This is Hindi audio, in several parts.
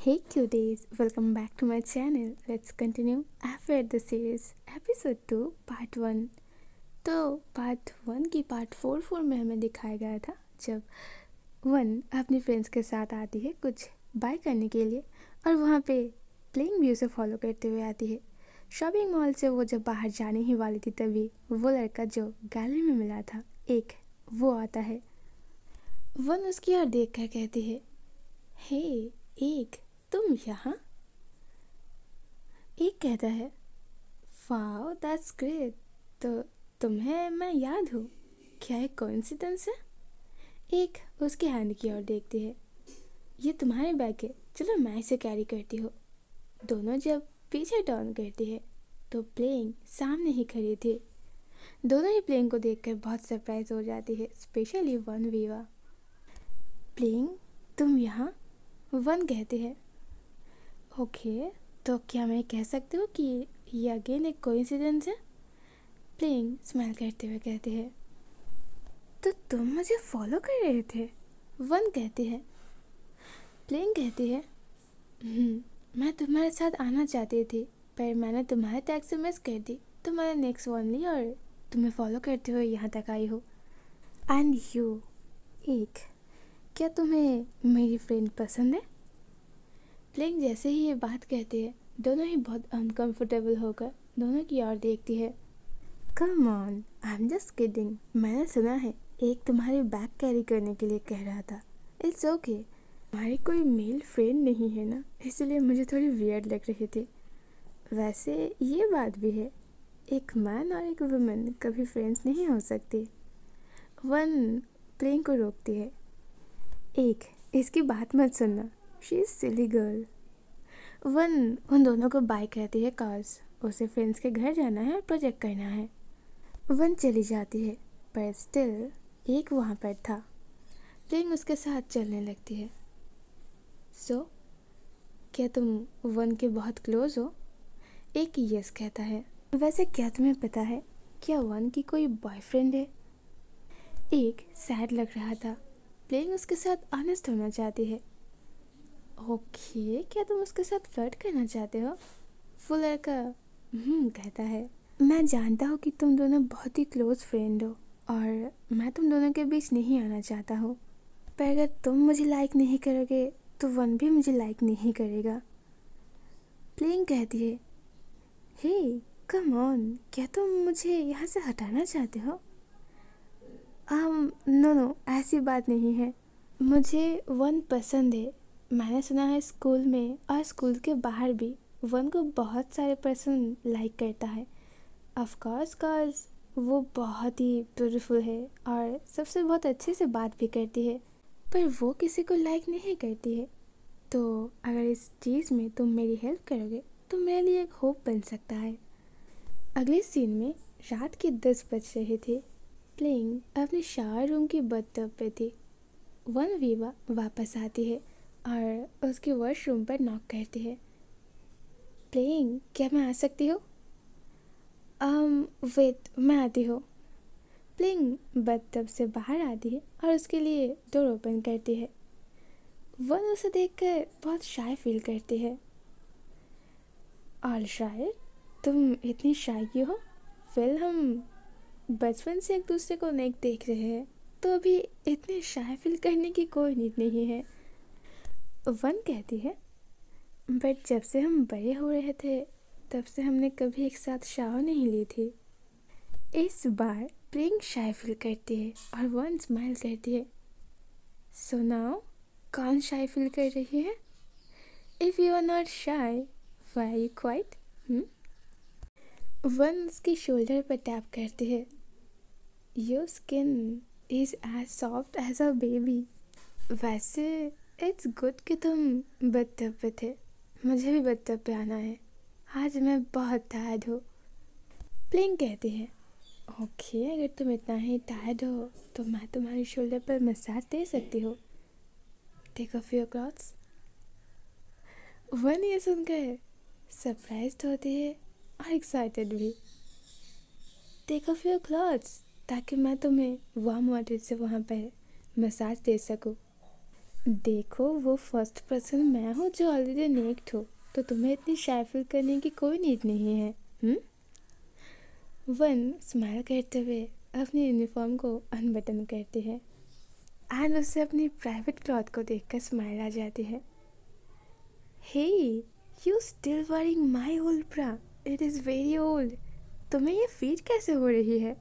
Hey cuties, welcome back to my channel. Let's continue after the series episode 2 part 1. तो पार्ट वन की पार्ट फोर फोर में हमें दिखाया गया था जब वन अपनी फ्रेंड्स के साथ आती है कुछ बाय करने के लिए और वहाँ पे प्लेइंग व्यू से फॉलो करते हुए आती है शॉपिंग मॉल से वो जब बाहर जाने ही वाली थी तभी वो लड़का जो गैलरी में मिला था एक वो आता है वन उसकी ओर देख कर कहती है हे hey, एक तुम यहाँ एक कहता है वाओ दैट्स ग्रेट तो तुम्हें मैं याद हूँ क्या एक कोइंसिडेंस है एक उसके हैंड की ओर देखती है ये तुम्हारे बैग है चलो मैं इसे कैरी करती हूँ दोनों जब पीछे टर्न करती है तो प्लेइंग सामने ही खड़ी थी दोनों ही प्लेइंग को देखकर बहुत सरप्राइज हो जाती है स्पेशली वन वीवा प्लेइंग तुम यहाँ वन कहते हैं ओके तो क्या मैं कह सकती हूँ कि ये अगेन एक कोइंसिडेंस है प्लेइंग स्माइल करते हुए कहते हैं तो तुम मुझे फॉलो कर रहे थे वन कहते हैं प्लेइंग कहती है मैं तुम्हारे साथ आना चाहती थी पर मैंने तुम्हारे टैक्सी से मिस कर दी तो मैंने नेक्स्ट वन ली और तुम्हें फॉलो करते हुए यहाँ तक आई हो एंड यू एक क्या तुम्हें मेरी फ्रेंड पसंद है प्लेंग जैसे ही ये बात कहती है दोनों ही बहुत अनकंफर्टेबल होकर दोनों की ओर देखती है come on I am just kidding मैंने सुना है एक तुम्हारी बैग कैरी करने के लिए कह रहा था इट्स ओके हमारी कोई मेल फ्रेंड नहीं है ना इसलिए मुझे थोड़ी वियर्ड लग रही थी वैसे ये बात भी है एक मैन और एक वुमेन कभी फ्रेंड्स नहीं हो सकती वन प्लेंग को रोकती है एक इसकी बात मत सुनना she is silly girl Wan उन दोनों को बाइक कहती है कार्स उसे फ्रेंड्स के घर जाना है और प्रोजेक्ट करना है वन चली जाती है पर स्टिल एक वहाँ पर था रिंग उसके साथ चलने लगती है सो so, क्या तुम वन के बहुत क्लोज हो एक यस कहता है वैसे क्या तुम्हें पता है क्या वन की कोई बॉयफ्रेंड है एक सैड लग रहा था प्लेइंग उसके साथ ऑनेस्ट होना चाहती है ओके क्या तुम उसके साथ फ्लर्ट करना चाहते हो का हम्म कहता है मैं जानता हूँ कि तुम दोनों बहुत ही क्लोज फ्रेंड हो और मैं तुम दोनों के बीच नहीं आना चाहता हूँ पर अगर तुम मुझे लाइक नहीं करोगे तो वन भी मुझे लाइक नहीं करेगा प्लेइंग कहती है हे कम ऑन क्या तुम मुझे यहाँ से हटाना चाहते हो नो um, नो ऐसी बात नहीं है मुझे वन पसंद है मैंने सुना है स्कूल में और स्कूल के बाहर भी वन को बहुत सारे पर्सन लाइक करता है ऑफकोर्स कॉज वो बहुत ही ब्यूटीफुल है और सबसे बहुत अच्छे से बात भी करती है पर वो किसी को लाइक नहीं करती है तो अगर इस चीज़ में तुम मेरी हेल्प करोगे तो मेरे लिए एक होप बन सकता है अगले सीन में रात के दस बज रहे थे प्लेइंग अपने शावर रूम की बदतब पे थी वन वीवा वापस आती है और उसकी वॉशरूम पर नॉक करती है प्लेइंग क्या मैं आ सकती हूँ वेट um, मैं आती हूँ प्लेइंग बदतब से बाहर आती है और उसके लिए डोर ओपन करती है वन उसे देखकर बहुत शाय फील करती है और शायद तुम इतनी शाय क्यों हो फिल हम बचपन से एक दूसरे को नेक देख रहे हैं तो अभी इतने शाय फील करने की कोई नींद नहीं है वन कहती है बट जब से हम बड़े हो रहे थे तब से हमने कभी एक साथ शावर नहीं ली थी इस बार प्रियंक शाय फील करती है और वन स्माइल करती है सो नाउ कौन शाय फील कर रही है if you are not shy why you quiet Wan उसकी शोल्डर पर टैप करती है your skin is as soft as a baby वैसे इट्स गुड कि तुम बदतब पे थे मुझे भी बदतब पे आना है आज मैं बहुत टायर्ड हूँ प्लिंग कहती है ओके अगर तुम इतना ही टायर्ड हो तो मैं तुम्हारी शोल्डर पर मसाज दे सकती हूँ take off your clothes Wan ये सुनकर सरप्राइज होती है और एक्साइटेड भी टेक ऑफ योर क्लॉथ्स ताकि मैं तुम्हें वार्म वाटर से वहाँ पर मसाज दे सकूँ देखो वो फर्स्ट पर्सन मैं हूँ जो ऑलरेडी नेक्ट हो तो तुम्हें इतनी शाय फील करने की कोई नीड नहीं है वन स्माइल हम्म? करते हुए अपनी यूनिफॉर्म को अनबटन करती है एंड उसे अपनी प्राइवेट क्लॉथ को देखकर स्माइल आ जाती है hey you still wearing my old bra it is very old तुम्हें ये फील कैसे हो रही है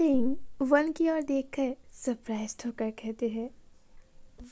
थिंग वन की ओर कर सरप्राइज होकर कहते हैं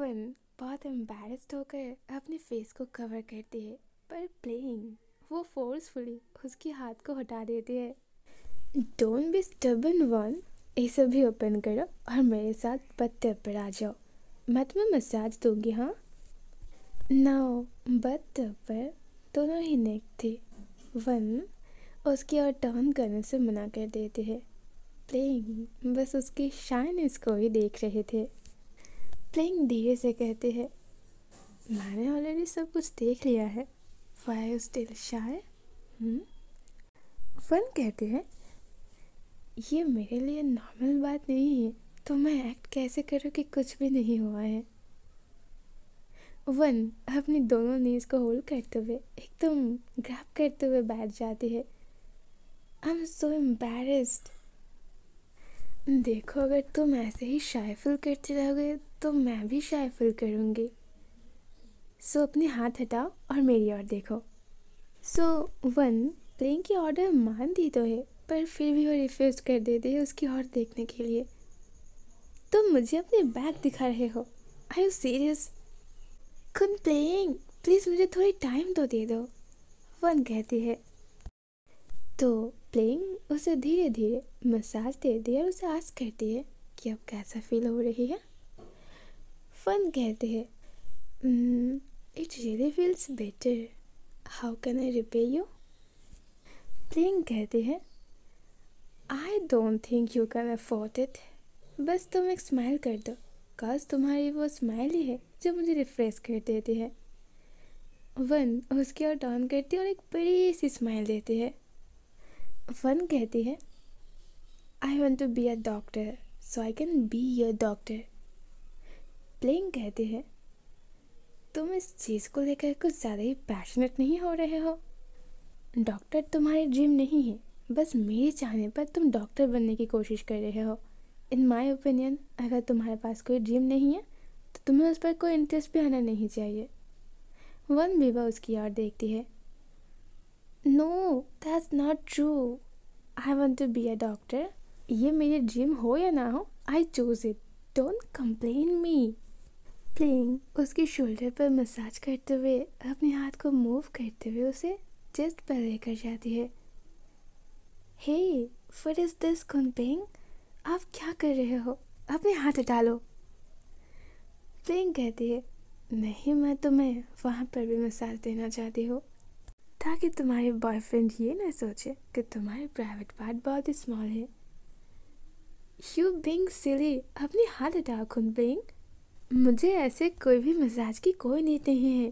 वन बहुत एम्बेरस्ड होकर अपने फेस को कवर करती है पर प्लेइंग वो फोर्सफुली उसके हाथ को हटा देती है डोंट बी स्टबन वन ऐसे भी ओपन करो और मेरे साथ पत्ते पर आ जाओ मैं तुम्हें मसाज दूंगी हाँ नाउ बत पर दोनों ही नेक थे वन उसकी और टर्न करने से मना कर देते हैं प्लेइंग बस उसकी शाइनेस को ही देख रहे थे प्लेइंग दिए से कहते हैं मैंने ऑलरेडी सब कुछ देख लिया है फायर स्टिल शायद फन कहते हैं ये मेरे लिए नॉर्मल बात नहीं है तो मैं एक्ट कैसे करूँ कि कुछ भी नहीं हुआ है वन अपनी दोनों नीज को होल्ड करते हुए एकदम ग्रैप करते हुए बैठ जाती है आई एम सो एम्बेरस्ड देखो अगर तुम ऐसे ही शाइफिल करते रहोगे तो मैं भी शाय फिल करूँगी सो so, अपने हाथ हटाओ और मेरी ओर देखो सो so, वन प्लेन की ऑर्डर मान दी तो है पर फिर भी वो रिफ्यूज कर देते है उसकी और देखने के लिए तुम तो मुझे अपने बैग दिखा रहे हो आई यू सीरियस कुन प्लेइंग प्लीज़ मुझे थोड़ी टाइम तो दे दो वन कहती है तो प्लेइंग उसे धीरे धीरे मसाज देती है और उसे आस करती है कि अब कैसा फील हो रही है फन कहते हैं it really feels better how can I repay you Playing कहते हैं I don't think you can afford it बस तुम एक स्माइल कर दो काज तुम्हारी वो स्माइल ही है जो मुझे रिफ्रेश कर देती है वन उसकी ओर डाउन करती है और एक बड़ी सी स्माइल देती है वन कहती है I want to be a doctor so I can be your doctor Playing कहते हैं तुम इस चीज़ को लेकर कुछ ज़्यादा ही पैशनेट नहीं हो रहे हो डॉक्टर तुम्हारी ड्रीम नहीं है बस मेरे चाहने पर तुम डॉक्टर बनने की कोशिश कर रहे हो इन माई ओपिनियन अगर तुम्हारे पास कोई ड्रीम नहीं है तो तुम्हें उस पर कोई इंटरेस्ट भी आना नहीं चाहिए वन बीबा उसकी ओर देखती है no that's not true I want to be a doctor ये मेरी ड्रीम हो या ना हो I choose it don't complain me Playing उसकी शोल्डर पर मसाज करते हुए अपने हाथ को मूव करते हुए उसे चेस्ट पर लेकर जाती है हे फट इज दिस पेंग आप क्या कर रहे हो अपने हाथ हटा लो प्लेइंग कहती है नहीं मैं तुम्हें वहाँ पर भी मसाज देना चाहती हूँ ताकि तुम्हारे बॉयफ्रेंड ये ना सोचे कि तुम्हारे प्राइवेट पार्ट बहुत ही स्मॉल है यू बिंग सिली अपने हाथ डाल खुन बिंग मुझे ऐसे कोई भी मिजाज की कोई नीति नहीं है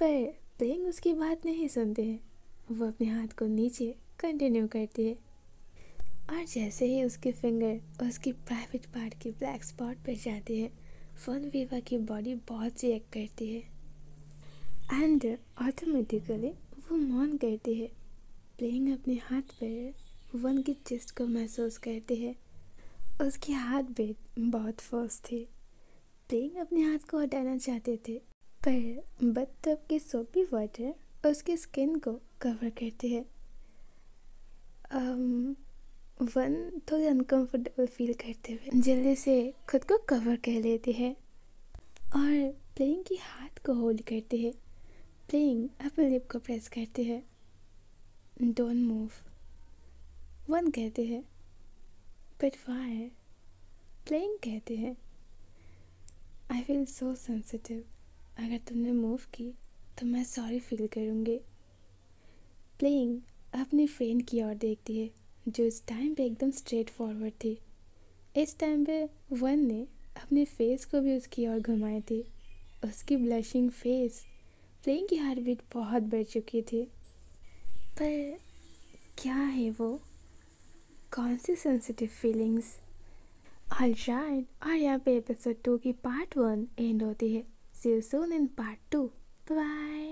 पर प्रेम उसकी बात नहीं सुनते हैं वो अपने हाथ को नीचे कंटिन्यू करती है और जैसे ही उसकी फिंगर उसकी प्राइवेट पार्ट के ब्लैक स्पॉट पर जाती है फोन वीवा की बॉडी बहुत रिएक्ट करती है एंड ऑटोमेटिकली वो मौन करती है प्लेइंग अपने हाथ पर वन की चेस्ट को महसूस करती है उसकी हाथ बीट बहुत फोर्स थी प्लेइंग अपने हाथ को हटाना चाहते थे पर बत्तब के सोपी वाटर उसके स्किन को कवर करते हैं वन थोड़े अनकंफर्टेबल फील करते हुए जल्दी से खुद को कवर कर लेते हैं और प्लेइंग की हाथ को होल्ड करते हैं प्लेइंग अपने लिप को प्रेस करते हैं डोंट मूव वन कहते हैं बट वाई प्लेइंग कहते हैं आई फील सो सेंसिटिव अगर तुमने मूव की तो मैं सॉरी फील करूँगी प्लेइंग अपनी फ्रेंड की ओर देखती है जो इस टाइम पे एकदम स्ट्रेट फॉरवर्ड थी इस टाइम पे वन ने अपने फेस को भी उसकी ओर घुमाई थी उसकी ब्लशिंग फेस प्लेइंग की हार्ट बीट बहुत बढ़ चुकी थी पर क्या है वो कौन सी सेंसिटिव फीलिंग्स ऑलराइट और यहाँ पे एपिसोड टू की पार्ट वन एंड होती है see you soon in part two bye